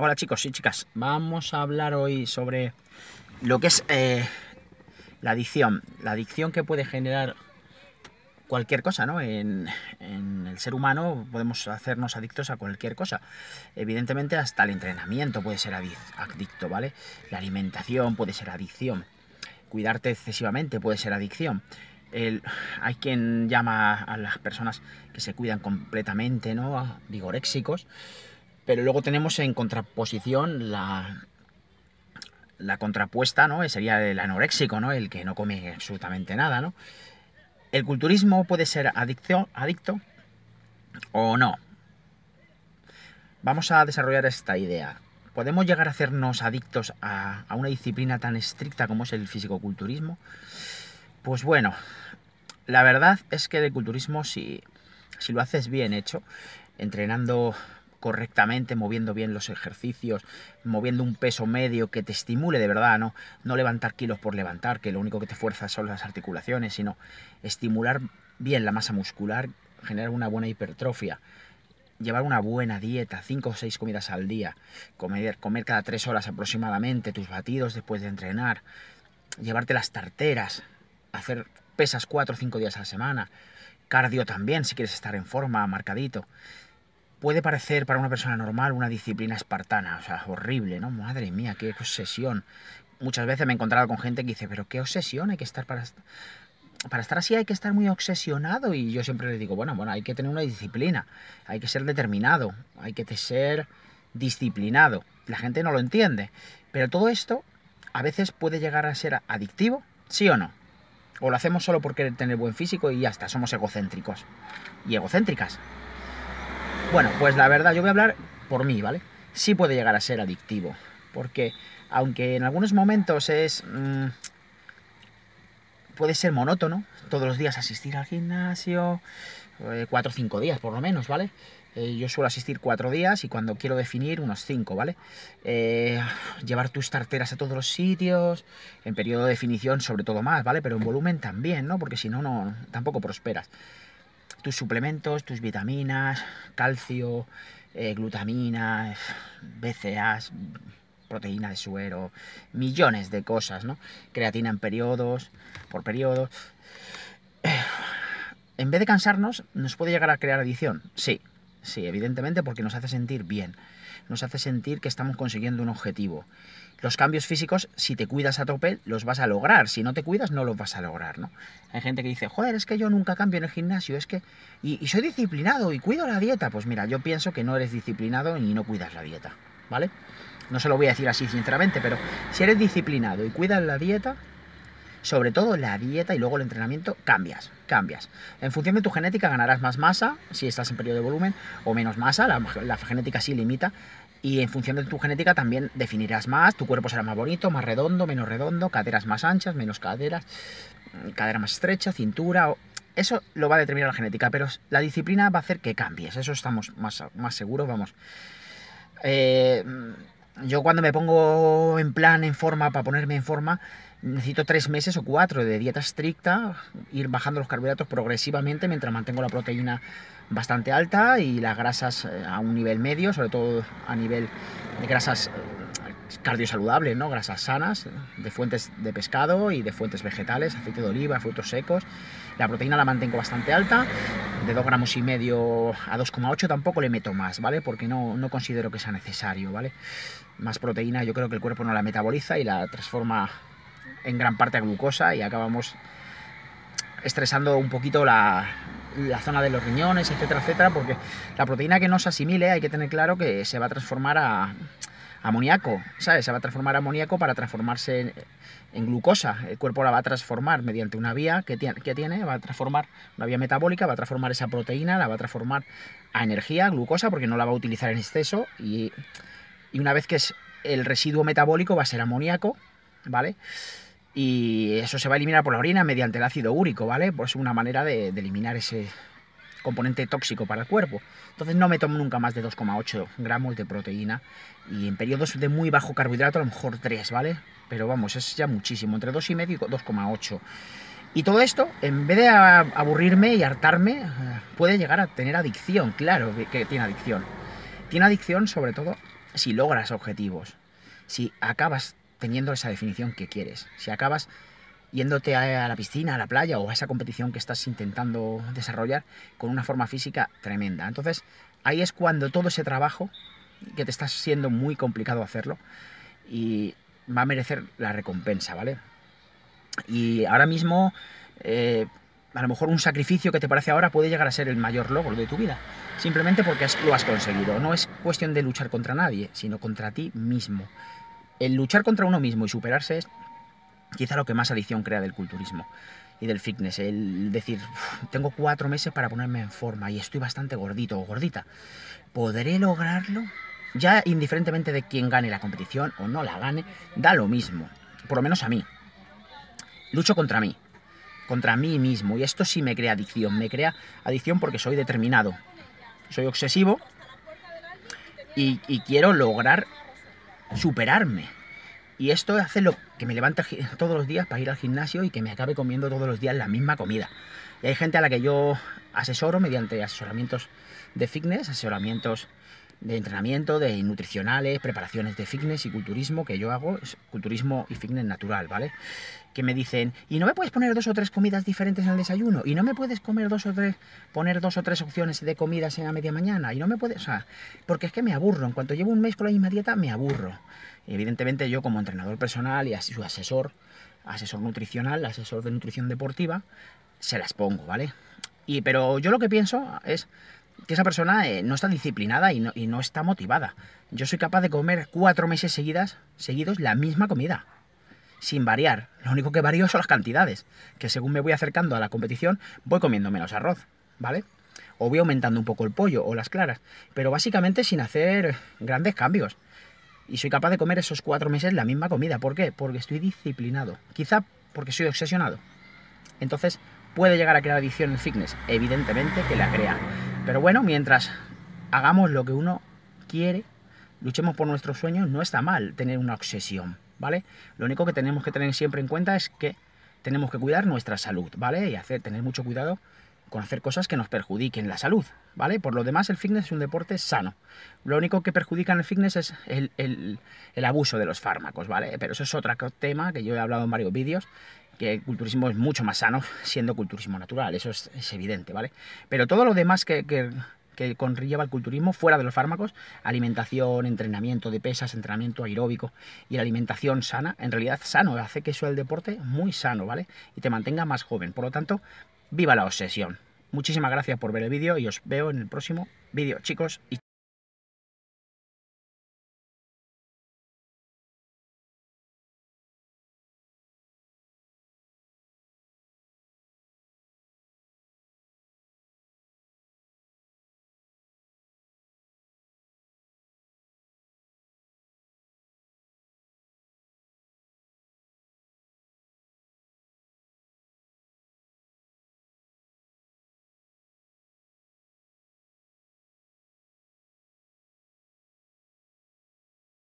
Hola chicos y chicas, vamos a hablar hoy sobre lo que es eh, la adicción, la adicción que puede generar cualquier cosa, ¿no? En, el ser humano podemos hacernos adictos a cualquier cosa. Evidentemente hasta el entrenamiento puede ser adicto, ¿vale? La alimentación puede ser adicción. Cuidarte excesivamente puede ser adicción. hay quien llama a las personas que se cuidan completamente, ¿no? A vigoréxicos pero luego tenemos en contraposición la, la contrapuesta, ¿no? Eh, sería el anoréxico, ¿no? El que no come absolutamente nada, ¿no? El culturismo puede ser adicto, adicto o no. Vamos a desarrollar esta idea. ¿Podemos llegar a hacernos adictos a, una disciplina tan estricta como es el fisicoculturismo? Pues bueno, la verdad es que el culturismo, si lo haces bien hecho, entrenando correctamente, moviendo bien los ejercicios, moviendo un peso medio que te estimule de verdad, ¿no? No levantar kilos por levantar, que lo único que te fuerza son las articulaciones, sino estimular bien la masa muscular, generar una buena hipertrofia, llevar una buena dieta, 5 o 6 comidas al día, comer, comer cada 3 horas aproximadamente, tus batidos después de entrenar, llevarte las tarteras, hacer pesas 4 o 5 días a la semana, cardio también si quieres estar en forma, marcadito puede parecer para una persona normal una disciplina espartana, o sea, horrible, ¿no? Madre mía, qué obsesión. Muchas veces me he encontrado con gente que dice, pero qué obsesión, hay que estar para... Para estar así hay que estar muy obsesionado y yo siempre le digo, bueno, bueno, hay que tener una disciplina, hay que ser determinado, hay que ser disciplinado. La gente no lo entiende, pero todo esto a veces puede llegar a ser adictivo, ¿sí o no? O lo hacemos solo por querer tener buen físico y ya está, somos egocéntricos y egocéntricas. Bueno, pues la verdad, yo voy a hablar por mí, ¿vale? Sí puede llegar a ser adictivo, porque aunque en algunos momentos es... Mm, puede ser monótono, todos los días asistir al gimnasio, eh, cuatro o cinco días por lo menos, ¿vale? Eh, yo suelo asistir cuatro días y cuando quiero definir unos cinco, ¿vale? Eh, llevar tus tarteras a todos los sitios, en periodo de definición sobre todo más, ¿vale? Pero en volumen también, ¿no? Porque si no, no tampoco prosperas tus suplementos, tus vitaminas, calcio, eh, glutamina, BCAAs, proteína de suero, millones de cosas, ¿no? Creatina en periodos, por periodos. Eh, en vez de cansarnos, nos puede llegar a crear adicción, sí, Sí, evidentemente porque nos hace sentir bien, nos hace sentir que estamos consiguiendo un objetivo. Los cambios físicos, si te cuidas a tope, los vas a lograr, si no te cuidas no los vas a lograr, ¿no? Hay gente que dice, joder, es que yo nunca cambio en el gimnasio, es que... Y, y soy disciplinado y cuido la dieta. Pues mira, yo pienso que no eres disciplinado y no cuidas la dieta, ¿vale? No se lo voy a decir así sinceramente, pero si eres disciplinado y cuidas la dieta, sobre todo la dieta y luego el entrenamiento, cambias, cambias. En función de tu genética ganarás más masa, si estás en periodo de volumen, o menos masa, la, genética sí limita, y en función de tu genética también definirás más, tu cuerpo será más bonito, más redondo, menos redondo, caderas más anchas, menos caderas, mm, cadera más estrecha, cintura, eso lo va a determinar la genética, pero la disciplina va a hacer que cambies, eso estamos más, más seguros, vamos. Eh, mm, yo cuando me pongo en plan, en forma, para ponerme en forma, necesito tres meses o cuatro de dieta estricta, ir bajando los carbohidratos progresivamente mientras mantengo la proteína bastante alta y las grasas eh, a un nivel medio, sobre todo a nivel de grasas eh, cardiosaludables, ¿no? grasas sanas, de fuentes de pescado y de fuentes vegetales, aceite de oliva, frutos secos. La proteína la mantengo bastante alta, de 2 gramos y medio a 2,8 tampoco le meto más, ¿vale? Porque no, no considero que sea necesario, ¿vale? Más proteína yo creo que el cuerpo no la metaboliza y la transforma en gran parte a glucosa y acabamos estresando un poquito la, zona de los riñones, etcétera, etcétera, porque la proteína que no se asimile hay que tener claro que se va a transformar a amoníaco, ¿sabes? Se va a transformar a amoníaco para transformarse en, glucosa. El cuerpo la va a transformar mediante una vía que tiene, tiene, va a transformar una vía metabólica, va a transformar esa proteína, la va a transformar a energía, glucosa, porque no la va a utilizar en exceso. Y, y una vez que es el residuo metabólico va a ser amoníaco, ¿vale? Y eso se va a eliminar por la orina mediante el ácido úrico, ¿vale? Por es una manera de, de eliminar ese componente tóxico para el cuerpo. Entonces no me tomo nunca más de 2,8 gramos de proteína y en periodos de muy bajo carbohidrato a lo mejor 3, ¿vale? Pero vamos, es ya muchísimo, entre 2,5 y 2,8. Y todo esto, en vez de aburrirme y hartarme, eh, puede llegar a tener adicción, claro que tiene adicción. Tiene adicción sobre todo si logras objetivos. Si acabas teniendo esa definición que quieres. Si acabas yéndote a la piscina, a la playa o a esa competición que estás intentando desarrollar con una forma física tremenda. Entonces, ahí es cuando todo ese trabajo, que te está siendo muy complicado hacerlo, y va a merecer la recompensa, ¿vale? Y ahora mismo, eh, a lo mejor un sacrificio que te parece ahora puede llegar a ser el mayor logro de tu vida, simplemente porque lo has conseguido. No es cuestión de luchar contra nadie, sino contra ti mismo el luchar contra uno mismo y superarse es quizá lo que más adicción crea del culturismo y del fitness. El decir, tengo cuatro meses para ponerme en forma y estoy bastante gordito o gordita. ¿Podré lograrlo? Ya indiferentemente de quién gane la competición o no la gane, da lo mismo. Por lo menos a mí. Lucho contra mí. Contra mí mismo. Y esto sí me crea adicción. Me crea adicción porque soy determinado. Soy obsesivo. Y, y quiero lograr superarme. Y esto hace lo que me levanta todos los días para ir al gimnasio y que me acabe comiendo todos los días la misma comida. Y hay gente a la que yo asesoro mediante asesoramientos de fitness, asesoramientos de entrenamiento, de nutricionales, preparaciones de fitness y culturismo que yo hago, es culturismo y fitness natural, ¿vale? Que me dicen, ¿y no me puedes poner dos o tres comidas diferentes en el desayuno? ¿Y no me puedes comer dos o tres, poner dos o tres opciones de comidas en la media mañana? ¿Y no me puedes, o sea, porque es que me aburro, en cuanto llevo un mes con la misma dieta, me aburro. evidentemente yo como entrenador personal y su asesor, asesor nutricional, asesor de nutrición deportiva, se las pongo, ¿vale? Y, pero yo lo que pienso es que esa persona eh, no está disciplinada y no, está motivada. Yo soy capaz de comer cuatro meses seguidas, seguidos la misma comida, sin variar. Lo único que varío son las cantidades, que según me voy acercando a la competición, voy comiendo menos arroz, ¿vale? O voy aumentando un poco el pollo o las claras, pero básicamente sin hacer grandes cambios. Y soy capaz de comer esos cuatro meses la misma comida. ¿Por qué? Porque estoy disciplinado. Quizá porque soy obsesionado. Entonces, puede llegar a crear adicción en fitness. Evidentemente que la crea. Pero bueno, mientras hagamos lo que uno quiere, luchemos por nuestros sueños, no está mal tener una obsesión, ¿vale? Lo único que tenemos que tener siempre en cuenta es que tenemos que cuidar nuestra salud, ¿vale? Y hacer, tener mucho cuidado con hacer cosas que nos perjudiquen la salud, ¿vale? Por lo demás, el fitness es un deporte sano. Lo único que perjudica en el fitness es el, el, el, abuso de los fármacos, ¿vale? Pero eso es otro tema que yo he hablado en varios vídeos que el culturismo es mucho más sano siendo culturismo natural, eso es, evidente, ¿vale? Pero todo lo demás que, que, conlleva el culturismo fuera de los fármacos, alimentación, entrenamiento de pesas, entrenamiento aeróbico y la alimentación sana, en realidad sano, hace que sea el deporte muy sano, ¿vale? Y te mantenga más joven, por lo tanto, viva la obsesión. Muchísimas gracias por ver el vídeo y os veo en el próximo vídeo, chicos.